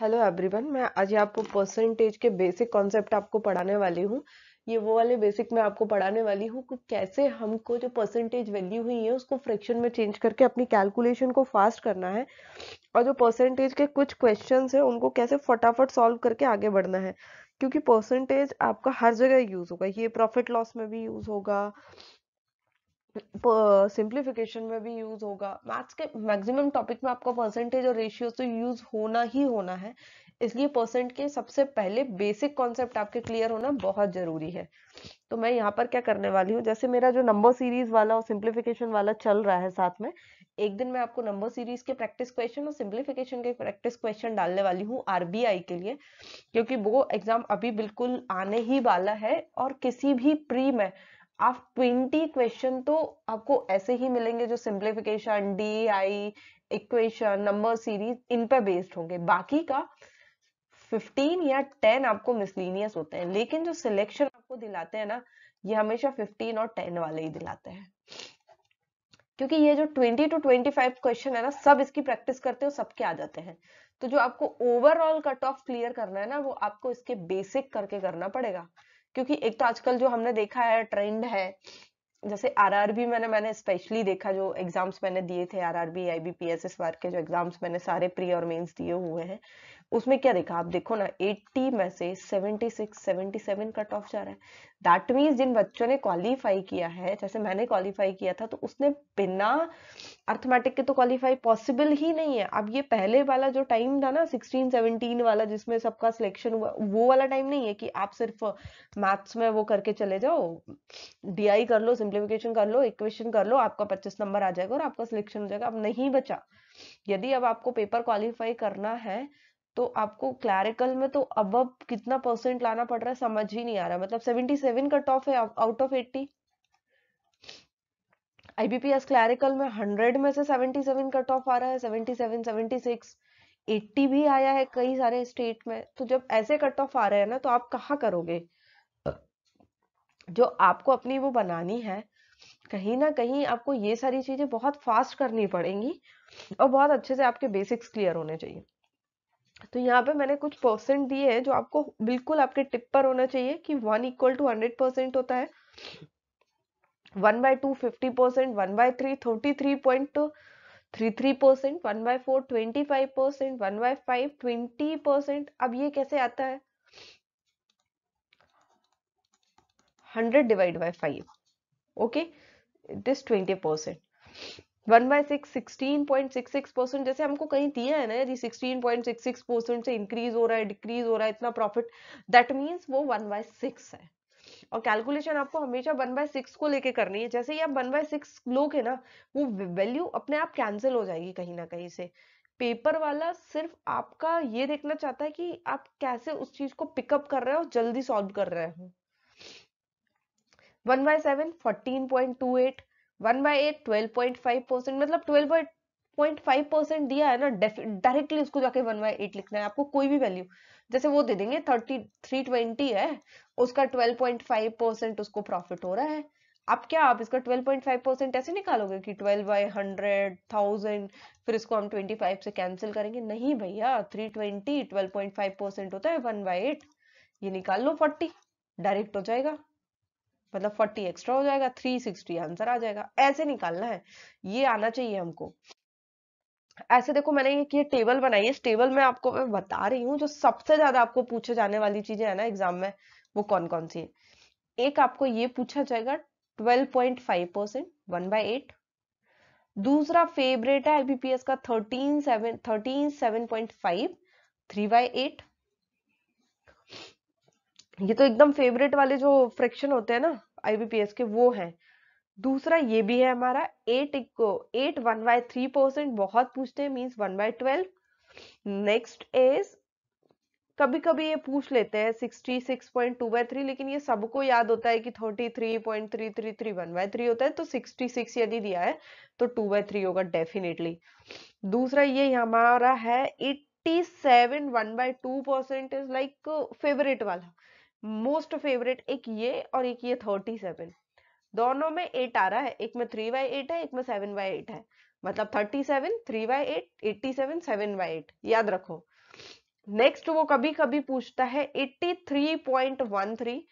Hello everyone मैं आज आपको परसेंटेज के बेसिक कॉन्सेप्ट आपको पढ़ाने वाली हूँ ये वो वाले बेसिक मैं आपको पढ़ाने वाली हूँ कि कैसे हमको जो परसेंटेज वैल्यू हुई है उसको फ्रैक्शन में चेंज करके अपनी कैलकुलेशन को फास्ट करना है और जो परसेंटेज के कुछ क्वेश्चन है उनको कैसे फटाफट सॉल्व करके आगे बढ़ना है क्योंकि परसेंटेज आपका हर जगह यूज़ होगा ये प्रॉफिट लॉस में भी यूज़ होगा सिंप्लीफिकेशन में भी यूज होगा मैथ्स के मैक्सिमम टॉपिक में आपका परसेंटेज और रेशियो तो यूज होना ही होना है इसलिए परसेंट के सबसे पहले बेसिक कॉन्सेप्ट आपके क्लियर होना बहुत जरूरी है तो मैं यहाँ पर क्या करने वाली हूँ जैसे मेरा जो नंबर सीरीज वाला और सिंप्लीफिकेशन वाला चल रहा है साथ में एक दिन मैं आपको नंबर सीरीज के प्रैक्टिस क्वेश्चन और सिंप्लीफिकेशन के प्रैक्टिस क्वेश्चन डालने वाली हूँ आरबीआई के लिए क्योंकि वो एग्जाम अभी बिल्कुल आने ही वाला है और किसी भी प्री में आप 20 क्वेश्चन तो आपको ऐसे ही मिलेंगे जो simplification D I equation number series इन पर बेस्ड होंगे बाकी का 15 या 10 आपको मिसलिनियस होते हैं लेकिन जो सिलेक्शन आपको दिलाते हैं ना ये हमेशा 15 और 10 वाले ही दिलाते हैं क्योंकि ये जो 20 टू 25 क्वेश्चन है ना सब इसकी प्रैक्टिस करते हो सबके आ जाते हैं तो जो आपको ओवरऑल कट ऑफ क्लियर करना है ना वो आपको इसके बेसिक करके करना पड़ेगा क्योंकि एक तो आजकल जो हमने देखा है ट्रेंड है जैसे आरआरबी मैंने मैंने स्पेशली देखा जो एग्जाम्स मैंने दिए थे आरआरबी आईबीपीएस इस बार के जो एग्जाम्स मैंने सारे प्री और मेंस दिए हुए हैं उसमें क्या देखा आप देखो ना 80 में से 76, 77 कट ऑफ जा रहा है दैट मीन जिन बच्चों ने क्वालिफाई किया है जैसे मैंने क्वालिफाई किया था तो उसने बिना अर्थमेटिक के तो क्वालिफाई पॉसिबल ही नहीं है अब ये पहले वाला जो टाइम था ना 16, 17 वाला जिसमें सबका सिलेक्शन हुआ वो वाला टाइम नहीं है कि आप सिर्फ मैथ्स में वो करके चले जाओ डी कर लो सिंप्लीफिकेशन कर लो इक्वेशन कर लो आपका पच्चीस नंबर आ जाएगा और आपका सिलेक्शन हो जाएगा अब नहीं बचा यदि अब आपको पेपर क्वालिफाई करना है तो आपको क्लैरिकल में तो अब कितना परसेंट लाना पड़ रहा है समझ ही नहीं आ रहा मतलब 77 कट ऑफ है आउट ऑफ 80 आईबीपीएस क्लैरिकल में 100 में से 77 कट ऑफ आ रहा है 77 76 80 भी आया है कई सारे स्टेट में तो जब ऐसे कट ऑफ आ रहे हैं ना तो आप कहाँ करोगे जो आपको अपनी वो बनानी है कहीं ना कहीं आपको ये सारी चीजें बहुत फास्ट करनी पड़ेंगी और बहुत अच्छे से आपके बेसिक्स क्लियर होने चाहिए तो यहाँ पे मैंने कुछ परसेंट दिए हैं जो आपको बिल्कुल आपके टिप पर होना चाहिए कि one equal to hundred percent होता है one by two fifty percent one by three thirty three point three three percent one by four twenty five percent one by five twenty percent अब ये कैसे आता है hundred divide by five okay this twenty percent one जैसे हमको कहीं दिया है ना यदि सिक्सटीन से इंक्रीज हो रहा है डिक्रीज हो रहा है इतना प्रॉफिट दैट मीन्स वो वन बाय सिक्स है और कैलकुलेशन आपको हमेशा वन बाय सिक्स को लेके करनी है जैसे ही आप वन बाय सिक्स लोग है ना वो वैल्यू अपने आप कैंसिल हो जाएगी कहीं ना कहीं से पेपर वाला सिर्फ आपका ये देखना चाहता है कि आप कैसे उस चीज को पिकअप कर रहे हो जल्दी सॉल्व कर रहे हो one by seven fourteen point two eight one by eight twelve point five percent मतलब ट्वेल्व पॉइंट फाइव परसेंट दिया है ना डायरेक्टली उसको जाके वन बाई एट लिखना है आपको कोई भी वैल्यू जैसे वो दे देंगे थर्टी थ्री ट्वेंटी है उसका ट्वेल्व पॉइंट फाइव परसेंट उसको प्रॉफिट हो रहा है आप क्या आप इसका ट्वेल्व पॉइंट फाइव परसेंट ऐसे निकालोगे कि ट्वेल्व बाई हंड्रेड थाउजेंड फिर इसको हम ट्वेंटी फाइव से कैंसिल करेंगे नहीं भैया three twenty twelve point five percent होता है वन बाई एट ये निकाल लो फोर्टी डायरेक्ट हो जाएगा मतलब फोर्टी एक्स्ट्रा हो जाएगा थ्री सिक्सटी आंसर आ जाएगा ऐसे निकालना है ये आना चाहिए हमको ऐसे देखो मैंने ये ये टेबल बनाई है इस टेबल में आपको मैं बता रही हूँ जो सबसे ज्यादा आपको पूछे जाने वाली चीजें है ना एग्जाम में वो कौन कौन सी है एक आपको ये पूछा जाएगा twelve point five percent one by eight दूसरा फेवरेट है एलबीपीएस का thirty seven thirty seven point five three by eight ये तो एकदम फेवरेट वाले जो फ्रैक्शन होते हैं ना आईबीपीएस के वो हैं दूसरा ये भी है हमारा एट इको eight one by three percent बहुत पूछते हैं means one by twelve next is कभी कभी ये पूछ लेते हैं sixty six point two by three लेकिन ये सबको याद होता है कि thirty three point three three three one by three होता है तो सिक्सटी सिक्स यदि दिया है तो टू बाय थ्री होगा डेफिनेटली दूसरा ये हमारा है eighty seven one by to percent is like favourite वाला मोस्ट फेवरेट एक ये और एक ये थर्टी सेवन दोनों में एट आ रहा है एक में थ्री बाई एट है एक में सेवन बाई एट है मतलब thirty seven three by eight eighty seven seven by eight याद रखो नेक्स्ट वो कभी कभी पूछता है eighty three point one three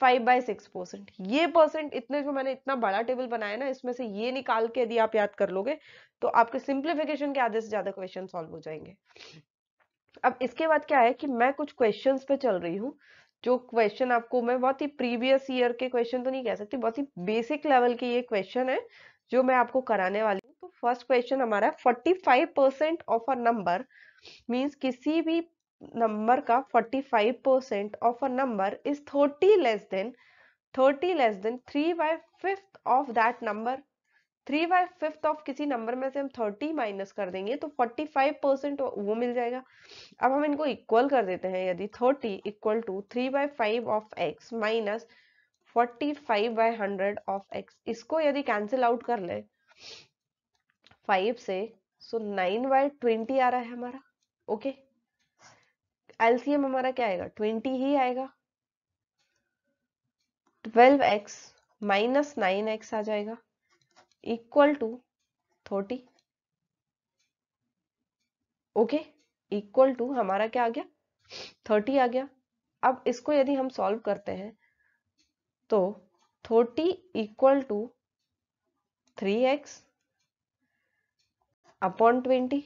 five by six percent ये परसेंट इतने जो मैंने इतना बड़ा टेबल बनाया ना इसमें से ये निकाल के यदि आप याद कर लोगे तो आपके सिंप्लीफिकेशन के आधे से ज्यादा क्वेश्चन सॉल्व हो जाएंगे अब इसके बाद क्या है कि मैं कुछ क्वेश्चंस पे चल रही हूँ जो क्वेश्चन आपको मैं बहुत ही प्रीवियस ईयर के क्वेश्चन तो नहीं कह सकती बहुत ही बेसिक लेवल के ये क्वेश्चन है जो मैं आपको कराने वाली हूँ तो फर्स्ट क्वेश्चन हमारा forty five percent of a number means किसी भी नंबर का forty five percent of a number is thirty less than thirty less than three by fifth of that number three by fifth of किसी number में से हम thirty minus कर देंगे तो फोर्टी फाइव परसेंट वो मिल जाएगा अब हम इनको इक्वल कर देते हैं यदि thirty equal to three by five of x minus forty five by hundred of x इसको यदि कैंसिल आउट कर ले फाइव से सो नाइन बाय ट्वेंटी आ रहा है हमारा ओके एलसीएम हमारा क्या आएगा ट्वेंटी ही आएगा twelve x minus nine x आ जाएगा equal to thirty okay equal to हमारा क्या आ गया थर्टी आ गया अब इसको यदि हम सॉल्व करते हैं तो thirty equal to three x upon twenty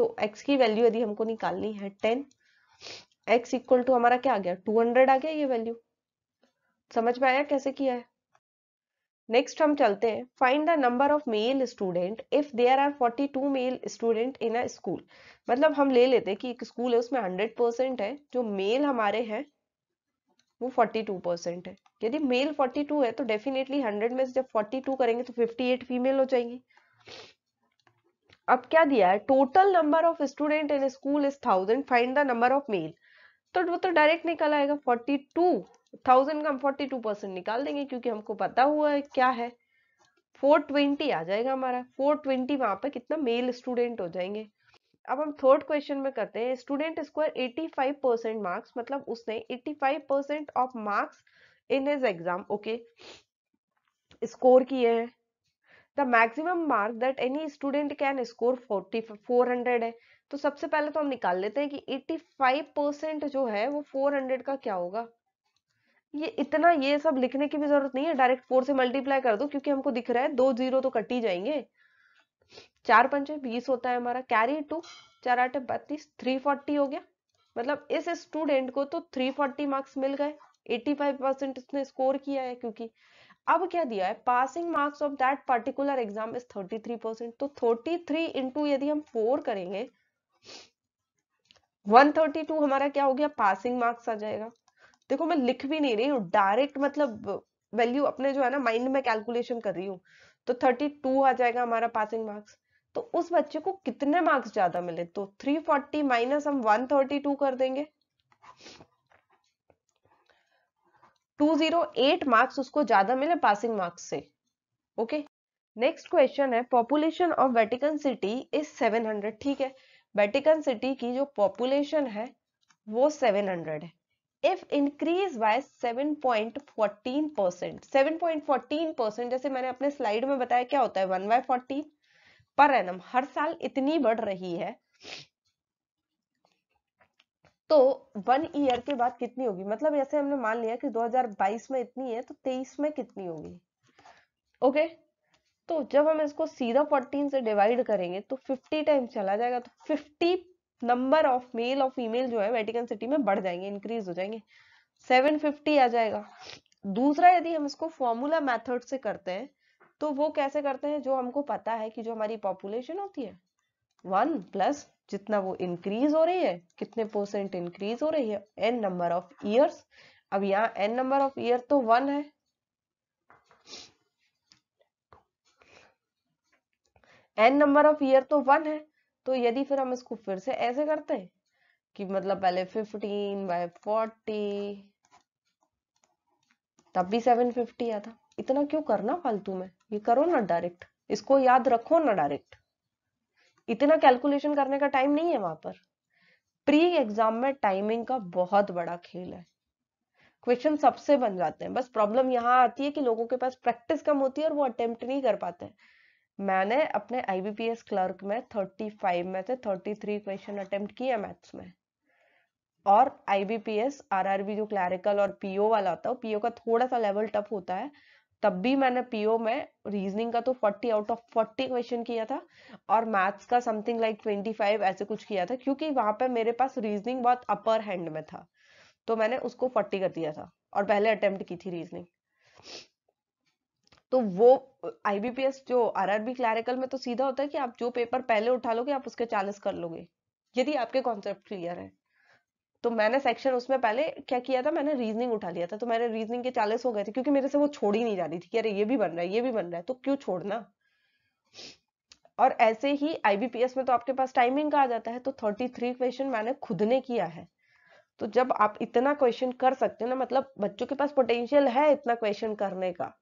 तो x की वैल्यू यदि हमको निकालनी है 10 x इक्वल टू हमारा क्या आ गया 200 आ गया ये वैल्यू समझ में आया कैसे किया है नेक्स्ट हम चलते हैं find the number of male student if there are 42 male student in a school मतलब हम ले लेते हैं कि एक स्कूल है उसमें 100 परसेंट है जो मेल हमारे हैं वो 42 परसेंट है यदि मेल 42 है तो डेफिनेटली 100 में से जब 42 करेंगे तो 58 फीमेल हो जाएंगी अब क्या दिया है total number of student in school is thousand find the number of male तो वो तो डायरेक्ट निकल आएगा फोर्टी थाउजेंड का हम फोर्टी टू परसेंट निकाल देंगे क्योंकि हमको पता हुआ है क्या है फोर ट्वेंटी आ जाएगा हमारा फोर ट्वेंटी वहां पर कितना मेल स्टूडेंट हो जाएंगे अब हम थर्ड क्वेश्चन में करते हैं student score eighty five percent marks मतलब उसने five percent of marks in his exam okay score किए हैं the maximum mark that any student can score forty four hundred है तो सबसे पहले तो हम निकाल लेते हैं कि एट्टी फाइव परसेंट जो है वो फोर हंड्रेड का क्या होगा ये इतना ये सब लिखने की भी जरूरत नहीं है डायरेक्ट फोर से मल्टीप्लाई कर दो क्योंकि हमको दिख रहा है दो जीरो तो कट ही जाएंगे चार पंचे बीस होता है हमारा कैरी टू चार आठ बत्तीस थ्री फोर्टी हो गया मतलब इस स्टूडेंट को तो थ्री फोर्टी मार्क्स मिल गए एट्टी फाइव परसेंट उसने स्कोर किया है क्योंकि अब क्या दिया है passing marks of that particular exam is thirty three percent तो थर्टी थ्री इंटू यदि हम फोर करेंगे वन थर्टी टू हमारा क्या हो गया पासिंग मार्क्स आ जाएगा देखो मैं लिख भी नहीं रही हूँ डायरेक्ट मतलब वैल्यू अपने जो है ना माइंड में कैलकुलेशन कर रही हूँ तो थर्टी टू आ जाएगा हमारा पासिंग मार्क्स तो उस बच्चे को कितने मार्क्स ज्यादा मिले तो थ्री फोर्टी माइनस हम वन थर्टी टू कर देंगे टू जीरो एट मार्क्स उसको ज्यादा मिले पासिंग मार्क्स से ओके नेक्स्ट क्वेश्चन है population of Vatican city is seven hundred ठीक है वेटिकन सिटी की जो पॉपुलेशन है वो सेवन हंड्रेड है if increase by 7.14 percent seven percent जैसे मैंने अपने स्लाइड में बताया क्या होता है 1 by 14 पर एनम हर साल इतनी बढ़ रही है तो वन ईयर के बाद कितनी होगी मतलब जैसे हमने मान लिया कि 2022 में इतनी है तो 23 में कितनी होगी ओके okay? तो जब हम इसको सीधा 14 से डिवाइड करेंगे तो 50 टाइम चला जाएगा तो 50 नंबर ऑफ मेल और फीमेल जो है वेटिकन सिटी में बढ़ जाएंगे इंक्रीज हो जाएंगे 750 आ जाएगा दूसरा यदि हम इसको फॉर्मूला मेथड से करते हैं तो वो कैसे करते हैं जो हमको पता है कि जो हमारी पॉपुलेशन होती है वन प्लस जितना वो इंक्रीज हो रही है कितने परसेंट इंक्रीज हो रही है एन नंबर ऑफ ईयर्स अब यहाँ एन नंबर ऑफ ईयर तो वन है एन नंबर ऑफ ईयर तो वन है तो यदि फिर हम इसको फिर से ऐसे करते हैं कि मतलब पहले 15 बाय 40 तब भी 750 आता इतना क्यों करना फालतू में ये करो ना डायरेक्ट इसको याद रखो ना डायरेक्ट इतना कैलकुलेशन करने का टाइम नहीं है वहां पर प्री एग्जाम में टाइमिंग का बहुत बड़ा खेल है क्वेश्चन सबसे बन जाते हैं बस प्रॉब्लम यहाँ आती है कि लोगों के पास प्रैक्टिस कम होती है और वो अटेम्प्ट नहीं कर पाते हैं मैंने अपने आईबीपीएस क्लर्क में 35 में से 33 क्वेश्चन अटेम्प्ट किए मैथ्स में और आईबीपीएस आरआरबी जो क्लैरिकल और पीओ वाला होता है पीओ का थोड़ा सा लेवल टफ होता है तब भी मैंने पीओ में रीजनिंग का तो 40 आउट ऑफ 40 क्वेश्चन किया था और मैथ्स का समथिंग लाइक 25 ऐसे कुछ किया था क्योंकि वहां पे मेरे पास रीजनिंग बहुत अपर हैंड में था तो मैंने उसको 40 कर दिया था और पहले अटेम्प्ट की थी रीजनिंग तो वो आईबीपीएस जो आरआरबी क्लैरिकल में तो सीधा होता है कि आप जो पेपर पहले उठा लोगे आप उसके चालीस कर लोगे यदि आपके कॉन्सेप्ट क्लियर है तो मैंने सेक्शन उसमें पहले क्या किया था मैंने रीजनिंग उठा लिया था तो मेरे रीजनिंग के चालीस हो गए थे क्योंकि मेरे से वो छोड़ ही नहीं जा रही थी कि अरे ये भी बन रहा है ये भी बन रहा है तो क्यों छोड़ना और ऐसे ही आईबीपीएस में तो आपके पास टाइमिंग का आ जाता है तो थर्टी थ्री क्वेश्चन मैंने खुद ने किया है तो जब आप इतना क्वेश्चन कर सकते हो ना मतलब बच्चों के पास पोटेंशियल है इतना क्वेश्चन करने का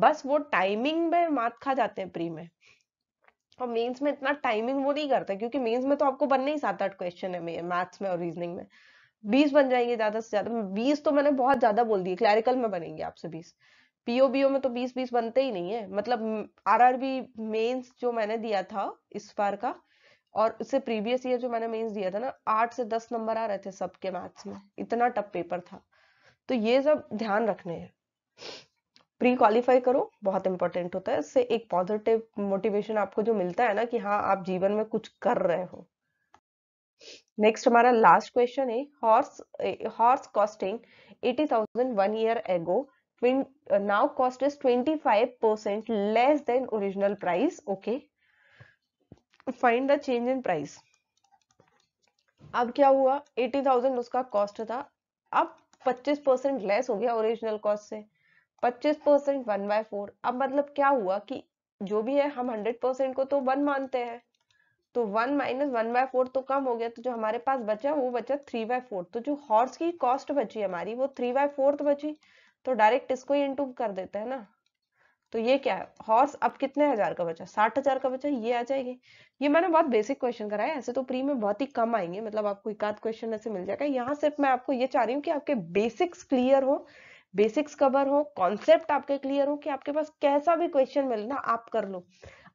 बस वो टाइमिंग में मात खा जाते हैं प्री में और मेंस में इतना टाइमिंग वो नहीं करता क्योंकि मेंस में तो आपको बनने ही सात आठ क्वेश्चन है मैथ्स में और रीजनिंग में बीस बन जाएंगे ज्यादा से ज्यादा बीस तो मैंने बहुत ज्यादा बोल दिया क्लैरिकल में बनेंगे आपसे बीस पीओबीओ में तो बीस बीस बनते ही नहीं है मतलब आरआरबी मेंस जो मैंने दिया था इस बार का और उससे प्रीवियस ईयर जो मैंने मेंस दिया था ना आठ से दस नंबर आ रहे थे सबके मैथ्स में इतना टफ पेपर था तो ये सब ध्यान रखने हैं प्री क्वालिफाई करो बहुत इंपॉर्टेंट होता है इससे एक पॉजिटिव मोटिवेशन आपको जो मिलता है ना कि हाँ आप जीवन में कुछ कर रहे हो नेक्स्ट हमारा लास्ट क्वेश्चन है horse horse costing eighty thousand one year ago now cost is 25% less than original price okay find the change in price अब क्या हुआ 80,000 उसका कॉस्ट था अब 25% लेस हो गया ओरिजिनल कॉस्ट से पच्चीस परसेंट वन बाय फोर अब मतलब क्या हुआ कि जो भी है हम हंड्रेड परसेंट को तो वन मानते हैं तो one minus one by four तो कम हो गया तो जो हमारे पास बचा वो बचा थ्री बाय फोर तो जो हॉर्स की कॉस्ट बची हमारी वो थ्री बाय फोर्थ बची तो डायरेक्ट इसको ही इंटू कर देते हैं ना तो ये क्या है हॉर्स अब कितने हजार का बचा साठ हजार का बचा ये आ जाएगी ये मैंने बहुत बेसिक क्वेश्चन कराया ऐसे तो प्री में बहुत ही कम आएंगे मतलब आपको एक आध क्वेश्चन ऐसे मिल जाएगा यहाँ सिर्फ मैं आपको ये चाह रही हूँ कि आपके बेसिक्स क्लियर हो बेसिक्स कवर हो कॉन्सेप्ट आपके क्लियर हो कि आपके पास कैसा भी क्वेश्चन मिले ना आप कर लो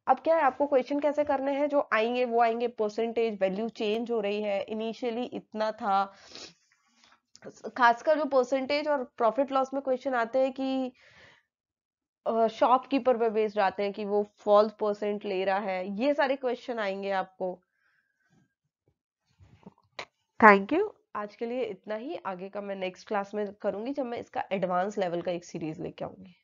अब क्या है आपको क्वेश्चन कैसे करने हैं जो आएंगे वो आएंगे परसेंटेज वैल्यू चेंज हो रही है इनिशियली इतना था खासकर जो परसेंटेज और प्रॉफिट लॉस में क्वेश्चन आते हैं कि शॉपकीपर पे बेस्ड आते हैं कि वो फॉल्स परसेंट ले रहा है ये सारे क्वेश्चन आएंगे आपको थैंक यू आज के लिए इतना ही आगे का मैं नेक्स्ट क्लास में करूंगी जब मैं इसका एडवांस लेवल का एक सीरीज़ लेके आऊंगी